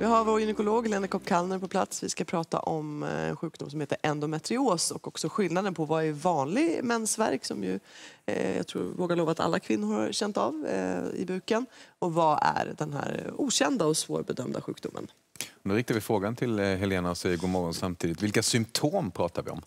Vi har vår gynekolog Lena kopp Kallner på plats. Vi ska prata om eh, en sjukdom som heter endometrios och också skillnaden på vad är vanlig mensvärk som ju, eh, jag tror, vågar lova att alla kvinnor har känt av eh, i buken och vad är den här okända och svårbedömda sjukdomen. Nu riktar vi frågan till eh, Helena och säger god morgon samtidigt. Vilka symptom pratar vi om?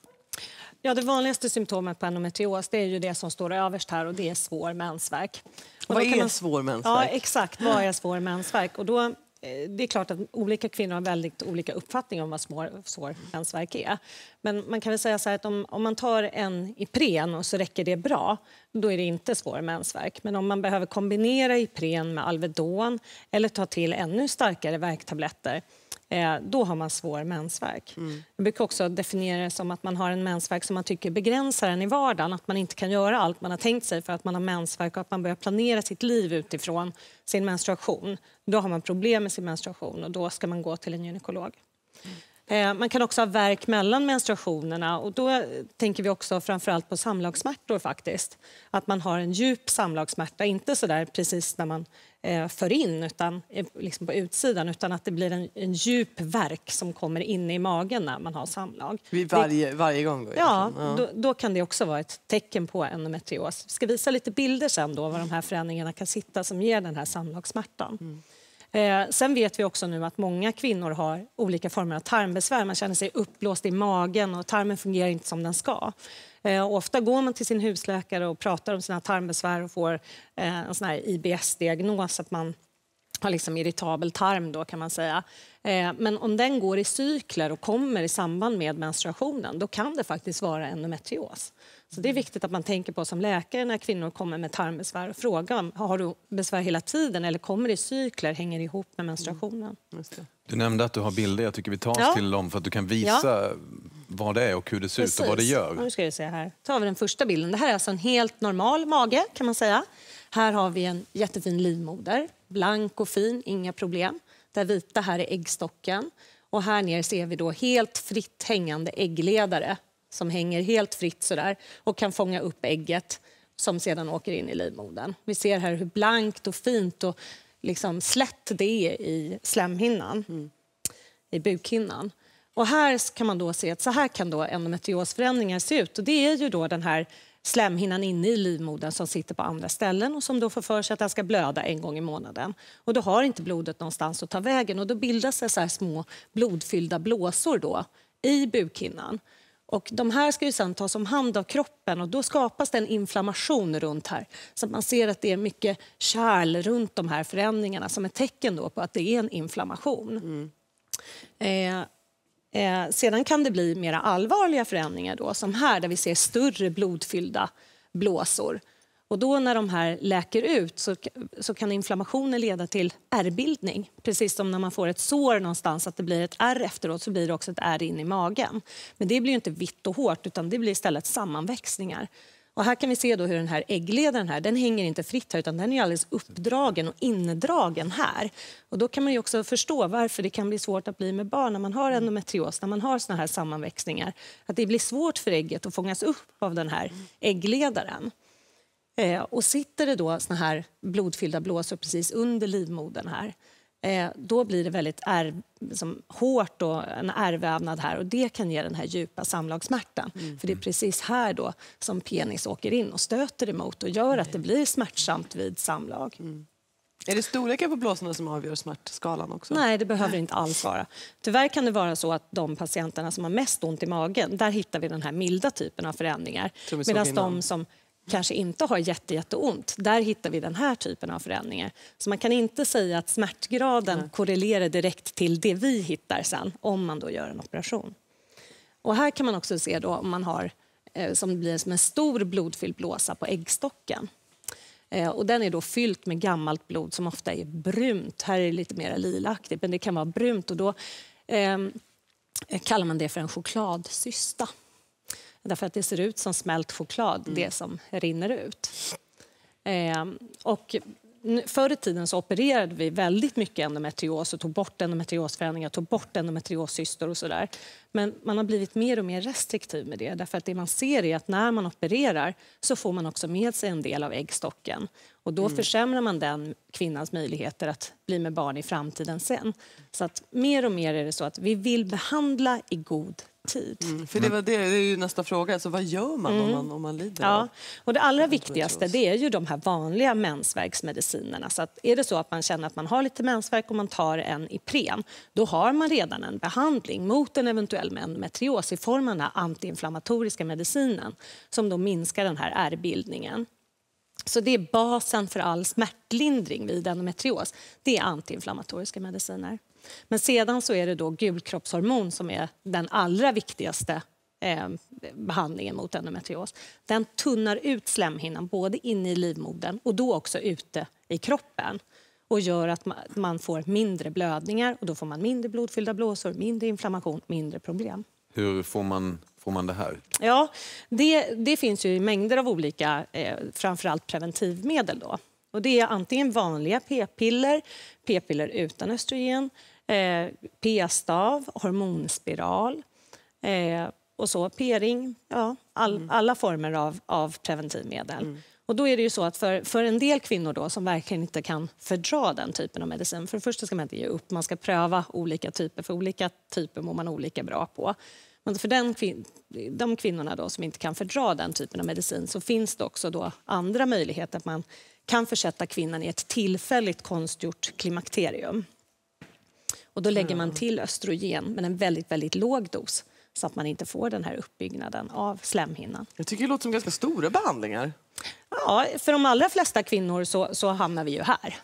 Ja, det vanligaste symptomet på endometrios det är ju det som står överst här och det är svår mensvärk. Och vad är man... svår mensvärk? Ja, exakt. Vad är svår mensvärk? Och då Eh, det är klart att olika kvinnor har väldigt olika uppfattning om vad svår, svår mensvärk är. Men man kan väl säga så att om, om, man tar en Ipren och så räcker det bra, då är det inte svår mensvärk. Men om man behöver kombinera Ipren med Alvedon eller ta till ännu starkare värktabletter, Eh, då har man svår mensvärk. Mm. Jag brukar också definiera det som att man har en mensvärk som man tycker begränsar en i vardagen, att man inte kan göra allt man har tänkt sig för att man har mensvärk och att man börjar planera sitt liv utifrån sin menstruation. Då har man problem med sin menstruation och då ska man gå till en gynekolog. Mm. Eh, man kan också ha verk mellan menstruationerna och då tänker vi också framförallt på samlagssmärtor faktiskt. Att man har en djup samlagssmärta, inte så där precis när man eh, för in utan eh, liksom på utsidan utan att det blir en, en djup verk som kommer in i magen när man har samlag. Vid varje, varje gång? Då, ja, ja. Då, då, kan det också vara ett tecken på endometrios. Vi ska visa lite bilder sen då var de här förändringarna kan sitta som ger den här samlagssmärtan. Mm. Eh, sen vet vi också nu att många kvinnor har olika former av tarmbesvär. Man känner sig uppblåst i magen och tarmen fungerar inte som den ska. Eh, ofta går man till sin husläkare och pratar om sina tarmbesvär och får eh, en sån IBS-diagnos, att man har liksom irritabel tarm då kan man säga. Eh, men om den går i cykler och kommer i samband med menstruationen då kan det faktiskt vara endometrios. Så det är mm. viktigt att man tänker på som läkare när kvinnor kommer med tarmbesvär och frågar har du besvär hela tiden eller kommer i cykler, hänger ihop med menstruationen. Mm, du nämnde att du har bilder, jag tycker vi tar oss ja. till dem för att du kan visa ja. vad det är och hur det ser Precis. ut och vad det gör. Nu ska vi se här. tar vi den första bilden. Det här är alltså en helt normal mage kan man säga. Här har vi en jättefin livmoder blank och fin, inga problem. Det vita här är äggstocken. Och här ner ser vi då helt fritt hängande äggledare som hänger helt fritt sådär och kan fånga upp ägget som sedan åker in i livmodern. Vi ser här hur blankt och fint och liksom slätt det är i slemhinnan, mm. i bukhinnan. Och här kan man då se att så här kan då endometriosförändringar se ut. Och det är ju då den här slemhinnan inne i livmodern som sitter på andra ställen och som då får för sig att den ska blöda en gång i månaden. Och då har inte blodet någonstans att ta vägen och då bildas det så små blodfyllda blåsor då i bukhinnan. Och de här ska ju sen tas om hand av kroppen och då skapas det en inflammation runt här. Så man ser att det är mycket kärl runt de här förändringarna som ett tecken då på att det är en inflammation. Mm. Eh, Eh, sedan kan det bli mer allvarliga förändringar, då, som här där vi ser större blodfyllda blåsor. Och då när de här läker ut så, så kan inflammationen leda till ärrbildning. Precis som när man får ett sår någonstans, att det blir ett ärr efteråt, så blir det också ett ärr in i magen. Men det blir inte vitt och hårt, utan det blir istället sammanväxningar. Och här kan vi se då hur den här äggledaren här, den hänger inte fritt här utan den är alldeles uppdragen och indragen här. Och då kan man också förstå varför det kan bli svårt att bli med barn när man har mm. endometrios, när man har såna här sammanväxningar. Att det blir svårt för ägget att fångas upp av den här äggledaren. Eh, och sitter det då såna här blodfyllda blåsor precis under livmodern här, Eh, då blir det väldigt är, liksom, hårt och en ärrvävnad här och det kan ge den här djupa samlagssmärtan. Mm. För det är precis här då som penis åker in och stöter emot och gör att det mm. blir smärtsamt vid samlag. Mm. Är det storleken på blåsorna som avgör smärtskalan också? Nej, det behöver inte alls vara. Tyvärr kan det vara så att de patienterna som har mest ont i magen, där hittar vi den här milda typen av förändringar. Medan de som kanske inte har jätte, jätteont. Där hittar vi den här typen av förändringar. Så man kan inte säga att smärtgraden Nej. korrelerar direkt till det vi hittar sen, om man då gör en operation. Och här kan man också se då om man har eh, som blir som en stor blodfylld blåsa på äggstocken. Eh, och den är då fylld med gammalt blod som ofta är brunt. Här är det lite mer lilaktigt, men det kan vara brunt. Och då eh, kallar man det för en chokladcysta. Därför att det ser ut som smält choklad, mm. det som rinner ut. Eh, och förr i tiden så opererade vi väldigt mycket endometrios och tog bort endometriosförändringar, tog bort endometrioscystor och sådär. Men man har blivit mer och mer restriktiv med det därför att det man ser är att när man opererar så får man också med sig en del av äggstocken och då mm. försämrar man den kvinnans möjligheter att bli med barn i framtiden sen. Så att mer och mer är det så att vi vill behandla i god tid. Mm, för det var det, det är ju nästa fråga, alltså, vad gör man, mm. om man om man lider ja. Av? Och Det allra viktigaste det är ju de här vanliga mensvärksmedicinerna. Så att är det så att man känner att man har lite mensvärk och man tar en Ipren, då har man redan en behandling mot en eventuell endometrios i form av den antiinflammatoriska medicinen som då minskar den här ärrbildningen. Så det är basen för all smärtlindring vid endometrios. Det är antiinflammatoriska mediciner. Men sedan så är det då gulkroppshormon som är den allra viktigaste eh, behandlingen mot endometrios. Den tunnar ut slemhinnan både inne i livmodern och då också ute i kroppen och gör att man får mindre blödningar och då får man mindre blodfyllda blåsor, mindre inflammation, mindre problem. Hur får man, får man det här? Ja, det, det finns ju mängder av olika, eh, framförallt preventivmedel. Då. Och det är antingen vanliga p-piller, p-piller utan östrogen, eh, p-stav, hormonspiral eh, och så p-ring. Ja, all, mm. Alla former av, av preventivmedel. Mm. Och då är det ju så att för, för en del kvinnor då, som verkligen inte kan fördra den typen av medicin, för det första ska man inte ge upp, man ska pröva olika typer, för olika typer mår man olika bra på. Men för den, de kvinnorna då, som inte kan fördra den typen av medicin så finns det också då andra möjligheter att man kan försätta kvinnan i ett tillfälligt konstgjort klimakterium. Och då lägger man mm. till östrogen, men en väldigt, väldigt låg dos så att man inte får den här uppbyggnaden av slemhinnan. Jag tycker det låter som ganska stora behandlingar. Ja, för de allra flesta kvinnor så, så hamnar vi ju här.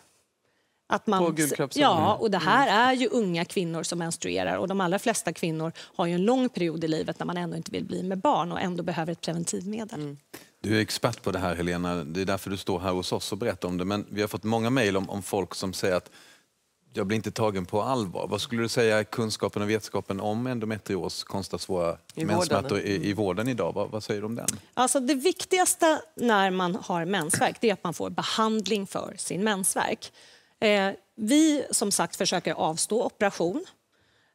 Att man, ja, och det här mm. är ju unga kvinnor som menstruerar och de allra flesta kvinnor har ju en lång period i livet när man ändå inte vill bli med barn och ändå behöver ett preventivmedel. Mm. Du är expert på det här Helena, det är därför du står här hos oss och berättar om det. Men vi har fått många mejl om, om folk som säger att jag blir inte tagen på allvar. Vad skulle du säga är kunskapen och vetskapen om endometrios, konstigt svåra I menssmärtor I, i vården idag? Vad, vad, säger du om den? Alltså det viktigaste när man har mensvärk är att man får behandling för sin mensvärk. Eh, vi som sagt försöker avstå operation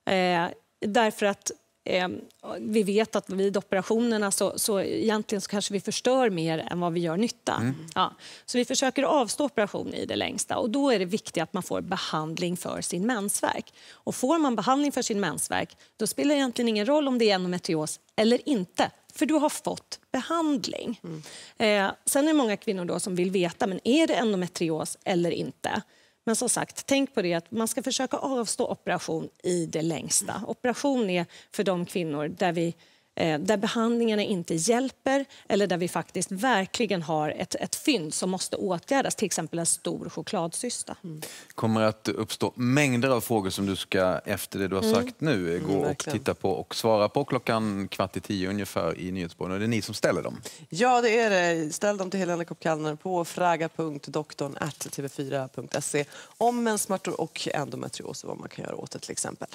eh, därför att Eh, vi vet att vid operationerna så, så egentligen så kanske vi förstör mer än vad vi gör nytta. Mm. Ja. Så vi försöker avstå operation i det längsta och då är det viktigt att man får behandling för sin mensvärk. Och får man behandling för sin mensvärk då spelar det egentligen ingen roll om det är endometrios eller inte för du har fått behandling. Mm. Eh, sen är det många kvinnor då som vill veta, men är det endometrios eller inte? Men som sagt, tänk på det att man ska försöka avstå operation i det längsta. Operation är för de kvinnor där vi Eh, där behandlingarna inte hjälper eller där vi faktiskt verkligen har ett, ett fynd som måste åtgärdas, till exempel en stor chokladcysta. Mm. kommer att uppstå mängder av frågor som du ska, efter det du har mm. sagt mm. nu, eh, gå mm, och titta på och svara på klockan kvart i tio ungefär i Nyhetsmorgon. Och det är ni som ställer dem. Ja, det är det. Ställ dem till Helena Koppkallner på fraga.doktorn.tv4.se om mensmärtor och endometrios och vad man kan göra åt det till exempel.